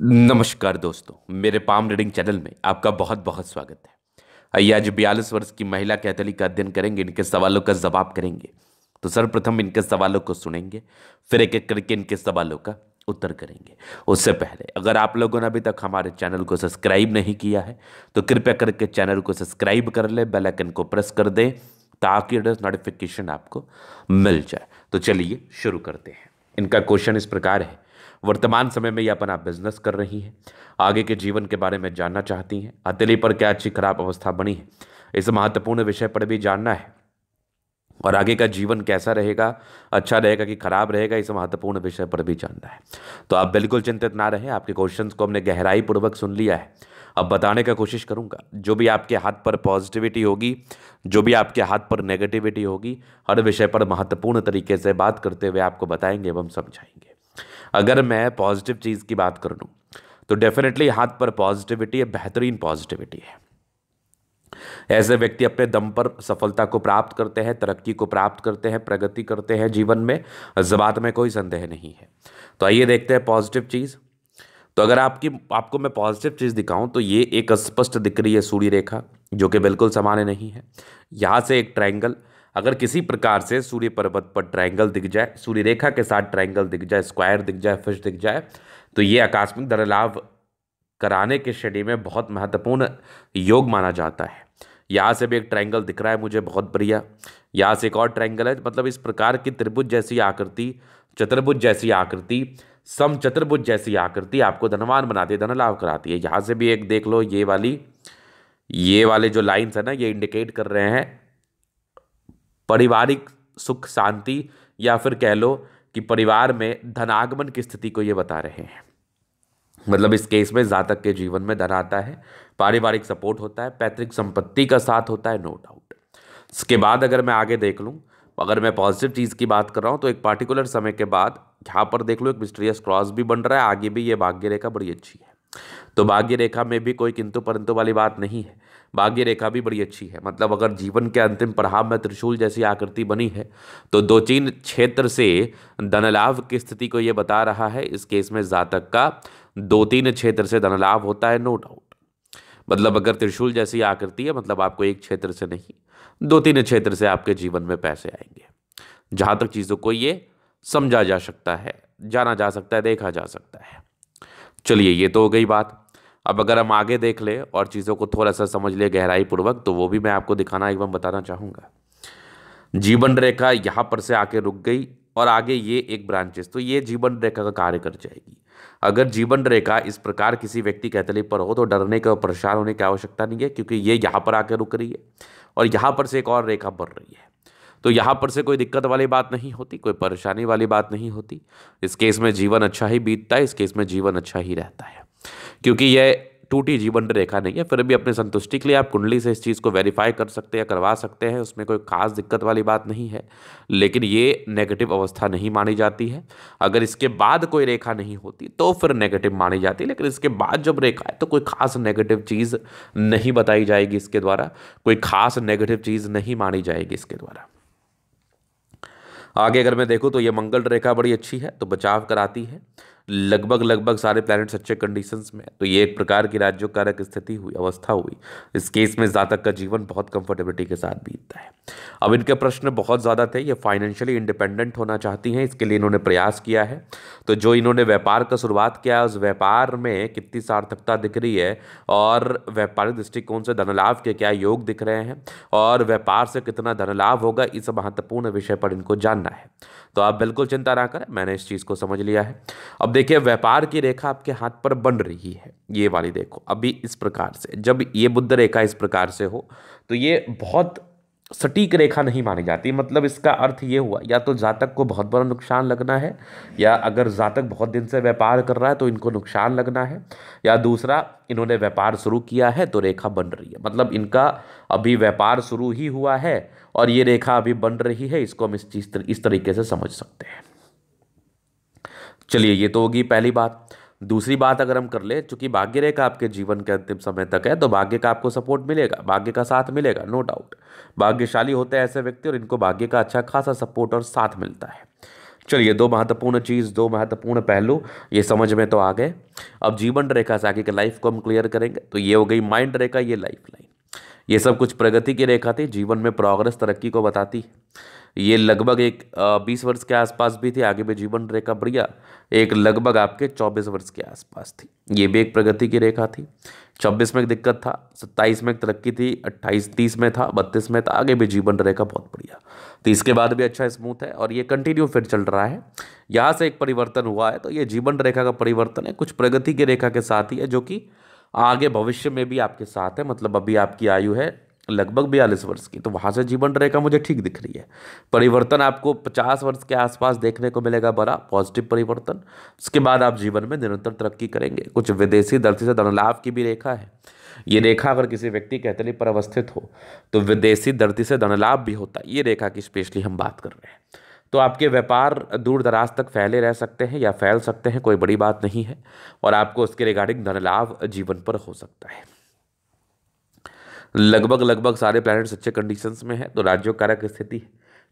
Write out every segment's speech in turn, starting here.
नमस्कार दोस्तों मेरे पाम रीडिंग चैनल में आपका बहुत बहुत स्वागत है आइए आज बयालीस वर्ष की महिला कैथली का अध्ययन करेंगे इनके सवालों का जवाब करेंगे तो सर्वप्रथम इनके सवालों को सुनेंगे फिर एक एक करके इनके सवालों का उत्तर करेंगे उससे पहले अगर आप लोगों ने अभी तक हमारे चैनल को सब्सक्राइब नहीं किया है तो कृपया करके चैनल को सब्सक्राइब कर ले बेलाइकन को प्रेस कर दें ताकि नोटिफिकेशन आपको मिल जाए तो चलिए शुरू करते हैं इनका क्वेश्चन इस प्रकार है वर्तमान समय में ये अपना बिजनेस कर रही हैं आगे के जीवन के बारे में जानना चाहती हैं हथेली पर क्या अच्छी खराब अवस्था बनी है इस महत्वपूर्ण विषय पर भी जानना है और आगे का जीवन कैसा रहेगा अच्छा रहेगा कि खराब रहेगा इस महत्वपूर्ण विषय पर भी जानना है तो आप बिल्कुल चिंतित ना रहें आपके क्वेश्चंस को हमने गहराई पूर्वक सुन लिया है अब बताने का कोशिश करूंगा जो भी आपके हाथ पर पॉजिटिविटी होगी जो भी आपके हाथ पर नेगेटिविटी होगी हर विषय पर महत्वपूर्ण तरीके से बात करते हुए आपको बताएंगे एवं समझाएंगे अगर मैं पॉजिटिव चीज़ की बात कर लूँ तो डेफिनेटली हाथ पर पॉजिटिविटी है बेहतरीन पॉजिटिविटी है ऐसे व्यक्ति अपने दम पर सफलता को प्राप्त करते हैं तरक्की को प्राप्त करते हैं प्रगति करते हैं जीवन में जबात में कोई संदेह नहीं है तो आइए देखते हैं पॉजिटिव चीज़ तो अगर आपकी आपको मैं पॉजिटिव चीज़ दिखाऊं तो ये एक स्पष्ट दिख रही है सूर्य रेखा जो कि बिल्कुल सामान्य नहीं है यहाँ से एक ट्रायंगल अगर किसी प्रकार से सूर्य पर्वत पर ट्रायंगल दिख जाए सूर्य रेखा के साथ ट्रायंगल दिख जाए स्क्वायर दिख जाए फिश दिख जाए तो ये आकस्मिक धनलाभ कराने के श्रेणी में बहुत महत्वपूर्ण योग माना जाता है यहाँ से भी एक ट्रायंगल दिख रहा है मुझे बहुत बढ़िया यहाँ से एक और ट्रायंगल है मतलब इस प्रकार की त्रिभुज जैसी आकृति चतुर्भुज जैसी आकृति सम चतुर्भुज जैसी आकृति आपको धनवान बनाती है धनलाभ कराती है यहाँ से भी एक देख लो ये वाली ये वाले जो लाइन्स है ना ये इंडिकेट कर रहे हैं पारिवारिक सुख शांति या फिर कह लो कि परिवार में धनागमन की स्थिति को ये बता रहे हैं मतलब इस केस में जातक के जीवन में धन आता है पारिवारिक सपोर्ट होता है पैतृक संपत्ति का साथ होता है नो डाउट इसके बाद अगर मैं आगे देख लूँ अगर मैं पॉजिटिव चीज़ की बात कर रहा हूँ तो एक पार्टिकुलर समय के बाद यहाँ पर देख लो एक मिस्ट्रियस क्रॉस भी बन रहा है आगे भी ये भाग्य रेखा बड़ी अच्छी है तो भाग्य रेखा में भी कोई किंतु परंतु वाली बात नहीं है भाग्य रेखा भी बड़ी अच्छी है मतलब अगर जीवन के अंतिम प्रभाव में त्रिशूल जैसी आकृति बनी है तो दो तीन क्षेत्र से धनलाभ की स्थिति को ये बता रहा है इस केस में जातक का दो तीन क्षेत्र से धनलाभ होता है नो डाउट मतलब अगर त्रिशूल जैसी आकृति है मतलब आपको एक क्षेत्र से नहीं दो तीन क्षेत्र से आपके जीवन में पैसे आएंगे जहाँ तक चीज़ों को ये समझा जा सकता है जाना जा सकता है देखा जा सकता है चलिए ये तो हो गई बात अब अगर हम आगे देख ले और चीज़ों को थोड़ा सा समझ ले गहराई पूर्वक तो वो भी मैं आपको दिखाना एक बार बताना चाहूँगा जीवन रेखा यहाँ पर से आके रुक गई और आगे ये एक ब्रांचेस तो ये जीवन रेखा का कार्य कर जाएगी अगर जीवन रेखा इस प्रकार किसी व्यक्ति के तले पर हो तो डरने का परेशान होने की आवश्यकता नहीं है क्योंकि ये यहाँ पर आकर रुक रही है और यहाँ पर से एक और रेखा बढ़ रही है तो यहाँ पर से कोई दिक्कत वाली बात नहीं होती कोई परेशानी वाली बात नहीं होती इस केस में जीवन अच्छा ही बीतता है इस केस में जीवन अच्छा ही रहता है क्योंकि यह टूटी जीवन रेखा नहीं है फिर भी अपने संतुष्टि के लिए आप कुंडली से इस चीज़ को वेरीफाई कर सकते हैं करवा सकते हैं उसमें कोई खास दिक्कत वाली बात नहीं है लेकिन ये नेगेटिव अवस्था नहीं मानी जाती है अगर इसके बाद कोई रेखा नहीं होती तो फिर नेगेटिव मानी जाती है लेकिन इसके बाद जब रेखा है तो कोई खास नेगेटिव चीज़ नहीं बताई जाएगी इसके द्वारा कोई खास नेगेटिव चीज़ नहीं मानी जाएगी इसके द्वारा आगे अगर मैं देखूँ तो ये मंगल रेखा बड़ी अच्छी है तो बचाव कराती है लगभग लगभग सारे प्लैनेट्स अच्छे कंडीशंस में तो ये एक प्रकार की राज्यों कारक स्थिति हुई अवस्था हुई इस केस में जातक का जीवन बहुत कंफर्टेबिलिटी के साथ बीतता है अब इनके प्रश्न बहुत ज़्यादा थे ये फाइनेंशियली इंडिपेंडेंट होना चाहती हैं इसके लिए इन्होंने प्रयास किया है तो जो इन्होंने व्यापार का शुरुआत किया उस व्यापार में कितनी सार्थकता दिख रही है और व्यापारिक दृष्टिकोण से धनलाभ के क्या योग दिख रहे हैं और व्यापार से कितना धनलाभ होगा इस महत्वपूर्ण विषय पर इनको जानना है तो आप बिल्कुल चिंता ना करें मैंने इस चीज़ को समझ लिया है अब देखिए व्यापार की रेखा आपके हाथ पर बन रही है ये वाली देखो अभी इस प्रकार से जब ये बुद्ध रेखा इस प्रकार से हो तो ये बहुत सटीक रेखा नहीं मानी जाती मतलब इसका अर्थ ये हुआ या तो जातक को बहुत बड़ा नुकसान लगना है या अगर जातक बहुत दिन से व्यापार कर रहा है तो इनको नुकसान लगना है या दूसरा इन्होंने व्यापार शुरू किया है तो रेखा बन रही है मतलब इनका अभी व्यापार शुरू ही हुआ है और ये रेखा अभी बन रही है इसको हम इस चीज इस तरीके से समझ सकते हैं चलिए ये तो होगी पहली बात दूसरी बात अगर हम कर ले चूंकि भाग्य रेखा आपके जीवन के अंतिम समय तक है तो भाग्य का आपको सपोर्ट मिलेगा भाग्य का साथ मिलेगा नो डाउट भाग्यशाली होते हैं ऐसे व्यक्ति और इनको भाग्य का अच्छा खासा सपोर्ट और साथ मिलता है चलिए दो महत्वपूर्ण चीज़ दो महत्वपूर्ण पहलू ये समझ में तो आ गए अब जीवन रेखा से आगे के लाइफ को हम क्लियर करेंगे तो ये हो गई माइंड रेखा ये लाइफ लाइन ये सब कुछ प्रगति की रेखा थी जीवन में प्रोग्रेस तरक्की को बताती है ये लगभग एक बीस वर्ष के आसपास भी थी आगे भी जीवन रेखा बढ़िया एक लगभग आपके चौबीस वर्ष के आसपास थी ये भी एक प्रगति की रेखा थी छब्बीस में एक दिक्कत था सत्ताईस में एक तरक्की थी अट्ठाईस तीस में था बत्तीस में था आगे भी जीवन रेखा बहुत बढ़िया तो इसके बाद भी अच्छा स्मूथ है और ये कंटिन्यू फिर चल रहा है यहाँ से एक परिवर्तन हुआ है तो ये जीवन रेखा का परिवर्तन है कुछ प्रगति की रेखा के साथ ही है जो कि आगे भविष्य में भी आपके साथ है मतलब अभी आपकी आयु है लगभग बयालीस वर्ष की तो वहाँ से जीवन रेखा मुझे ठीक दिख रही है परिवर्तन आपको पचास वर्ष के आसपास देखने को मिलेगा बड़ा पॉजिटिव परिवर्तन उसके बाद आप जीवन में निरंतर तरक्की करेंगे कुछ विदेशी धरती से धनलाभ की भी रेखा है ये रेखा अगर किसी व्यक्ति के हथेली पर अवस्थित हो तो विदेशी धरती से धनलाभ भी होता है ये रेखा की स्पेशली हम बात कर रहे हैं तो आपके व्यापार दूर दराज तक फैले रह सकते हैं या फैल सकते हैं कोई बड़ी बात नहीं है और आपको उसके रिगार्डिंग धनलाभ जीवन पर हो सकता है लगभग लगभग सारे प्लैनेट्स अच्छे कंडीशंस में है तो राज्यों कारक स्थिति है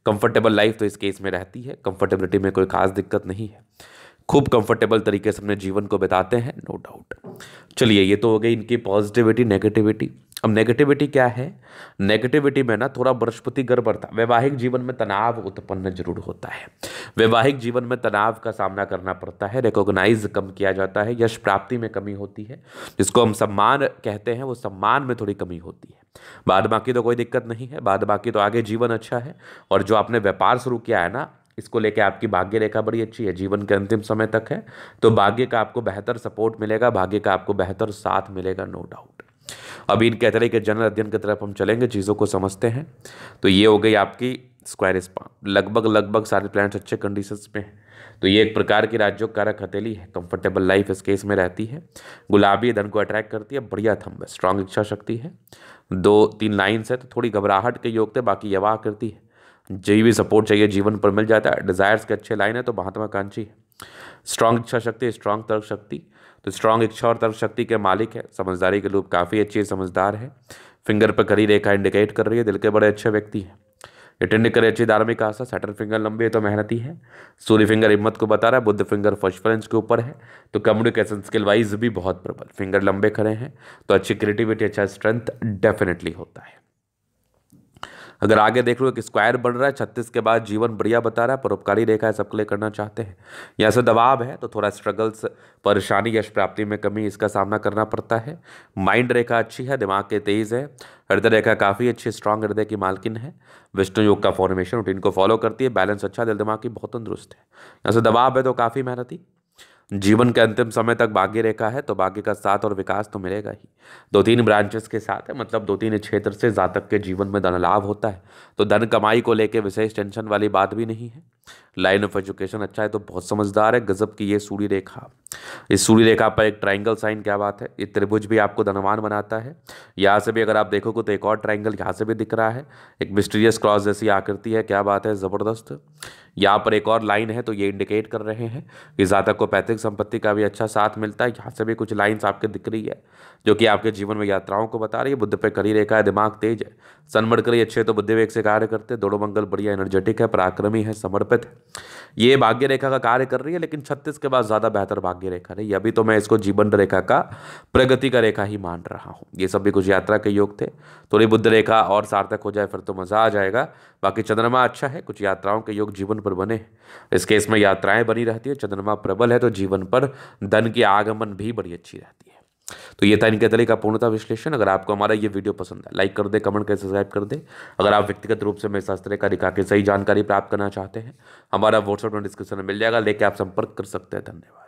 कंफर्टेबल लाइफ तो इस केस में रहती है कंफर्टेबिलिटी में कोई खास दिक्कत नहीं है खूब कंफर्टेबल तरीके से अपने जीवन को बिताते हैं नो डाउट चलिए ये तो हो गई इनकी पॉजिटिविटी नेगेटिविटी अब नेगेटिविटी क्या है नेगेटिविटी में ना थोड़ा बृहस्पति गड़बड़ता वैवाहिक जीवन में तनाव उत्पन्न जरूर होता है वैवाहिक जीवन में तनाव का सामना करना पड़ता है रिकॉग्नाइज कम किया जाता है यश प्राप्ति में कमी होती है जिसको हम सम्मान कहते हैं वो सम्मान में थोड़ी कमी होती है बाद बाकी तो कोई दिक्कत नहीं है बाद बाकी तो आगे जीवन अच्छा है और जो आपने व्यापार शुरू किया है ना इसको लेके आपकी भाग्य रेखा बड़ी अच्छी है जीवन के अंतिम समय तक है तो भाग्य का आपको बेहतर सपोर्ट मिलेगा भाग्य का आपको बेहतर साथ मिलेगा नो डाउट अभी इनके अतिरिक्त कि जनरल अध्ययन की तरफ हम चलेंगे चीज़ों को समझते हैं तो ये हो गई आपकी स्क्वायर स्पा लगभग लगभग सारे प्लैनेट्स अच्छे कंडीशन में हैं तो ये एक प्रकार की राज्यों कारक हथेली है कंफर्टेबल लाइफ इस केस में रहती है गुलाबी धन को अट्रैक्ट करती है बढ़िया थम्ब है स्ट्रांग इच्छा शक्ति है दो तीन लाइन्स है तो थोड़ी घबराहट के योग थे बाकी यवा करती है जो भी सपोर्ट चाहिए जीवन पर मिल जाता है डिज़ायर्स के अच्छे लाइन तो है तो महात्माकांक्षी है स्ट्रांग इच्छा शक्ति स्ट्रांग तर्क शक्ति तो स्ट्रांग इच्छा और तर्क शक्ति के मालिक है समझदारी के लोग काफ़ी अच्छे समझदार है फिंगर पर खड़ी रेखा इंडिकेट कर रही है दिल के बड़े अच्छे व्यक्ति हैं अटेंड करे अच्छी धार्मिक आशा सैटन फिंगर लंबी है तो मेहनती है सूर्य फिंगर हिम्मत को बता रहा है बुद्ध फिंगर फर्स्ट फ्रेंच के ऊपर है तो कम्युनिकेशन स्किल वाइज भी बहुत प्रबल फिंगर लंबे खड़े हैं तो अच्छी क्रिएटिविटी अच्छा स्ट्रेंथ डेफिनेटली होता है अगर आगे देख लो एक स्क्वायर बन रहा है छत्तीस के बाद जीवन बढ़िया बता रहा है परोपकारी रेखा है सबके लिए करना चाहते हैं या से दबाव है तो थोड़ा स्ट्रगल्स परेशानी यश प्राप्ति में कमी इसका सामना करना पड़ता है माइंड रेखा अच्छी है दिमाग के तेज़ है हृदय रेखा काफ़ी अच्छी स्ट्रांग हृदय की मालकिन है विष्णु योग का फॉर्मेशन रूटीन को फॉलो करती है बैलेंस अच्छा दिल दिमाग की बहुत तंदुरुस्त है यहाँ से दबाव है तो काफ़ी मेहनती जीवन के अंतिम समय तक बाकी रेखा है तो बाकी का साथ और विकास तो मिलेगा ही दो तीन ब्रांचेस के साथ है मतलब दो तीन क्षेत्र से जातक के जीवन में धन लाभ होता है तो धन कमाई को लेकर विशेष टेंशन वाली बात भी नहीं है लाइन ऑफ एजुकेशन अच्छा है तो बहुत समझदार है गजब की ये सूर्य रेखा इस सूर्य रेखा पर एक ट्रायंगल साइन क्या बात है ये त्रिभुज भी आपको धनवान बनाता है यहाँ से भी अगर आप देखोगे तो एक और ट्रायंगल यहाँ से भी दिख रहा है एक मिस्टीरियस क्रॉस जैसी आकृति है क्या बात है ज़बरदस्त यहाँ पर एक और लाइन है तो ये इंडिकेट कर रहे हैं कि जातक को पैतृक संपत्ति का भी अच्छा साथ मिलता है यहाँ से भी कुछ लाइन्स आपके दिख रही है जो कि आपके जीवन में यात्राओं को बता रही है बुद्ध पे करी रेखा है दिमाग तेज है सनमड़ करी अच्छे तो बुद्धि वेग से कार्य करते दोनों मंगल बढ़िया एनर्जेटिक है पराक्रमी है समर्पित पे है ये भाग्य रेखा का कार्य कर रही है लेकिन छत्तीस के बाद ज़्यादा बेहतर भाग्य रेखा नहीं अभी तो मैं इसको जीवन रेखा का प्रगति का रेखा ही मान रहा हूँ ये सब भी कुछ यात्रा के योग थे थोड़ी बुद्ध रेखा और सार्थक हो जाए फिर तो मज़ा आ जाएगा बाकी चंद्रमा अच्छा है कुछ यात्राओं के योग जीवन पर बने इस केस में यात्राएं बनी रहती है चंद्रमा प्रबल है तो जीवन पर धन की आगमन भी बड़ी अच्छी रहती है तो ये था इनके तरीका का पूर्णता विश्लेषण अगर आपको हमारा ये वीडियो पसंद है लाइक कर दे कमेंट कर सब्सक्राइब कर दे अगर आप व्यक्तिगत रूप से मेरे शास्त्र का दिखा के सही जानकारी प्राप्त करना चाहते हैं हमारा व्हाट्सअप में डिस्क्रिप्शन में मिल जाएगा लेके आप संपर्क कर सकते हैं धन्यवाद